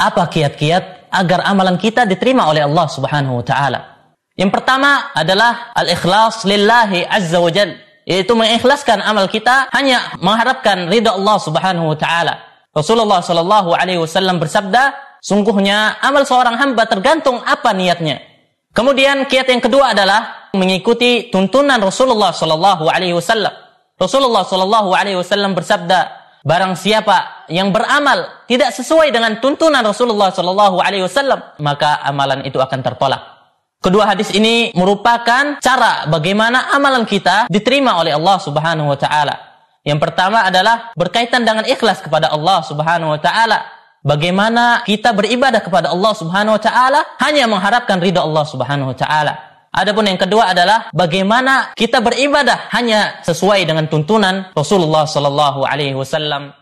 apa kiat-kiat agar amalan kita diterima oleh Allah Subhanahu wa taala. Yang pertama adalah al-ikhlas lillahi azza wa jal, yaitu mengikhlaskan amal kita hanya mengharapkan ridha Allah Subhanahu wa taala. Rasulullah sallallahu alaihi wasallam bersabda, sungguhnya amal seorang hamba tergantung apa niatnya. Kemudian kiat yang kedua adalah mengikuti tuntunan Rasulullah sallallahu alaihi wasallam. Rasulullah sallallahu alaihi wasallam bersabda, barang siapa yang beramal tidak sesuai dengan tuntunan Rasulullah Shallallahu Alaihi Wasallam, maka amalan itu akan tertolak. Kedua hadis ini merupakan cara bagaimana amalan kita diterima oleh Allah Subhanahu Wa Taala. Yang pertama adalah berkaitan dengan ikhlas kepada Allah Subhanahu Wa Taala. Bagaimana kita beribadah kepada Allah Subhanahu Wa Taala hanya mengharapkan ridho Allah Subhanahu Wa Taala. Adapun yang kedua adalah bagaimana kita beribadah hanya sesuai dengan tuntunan Rasulullah Shallallahu Alaihi Wasallam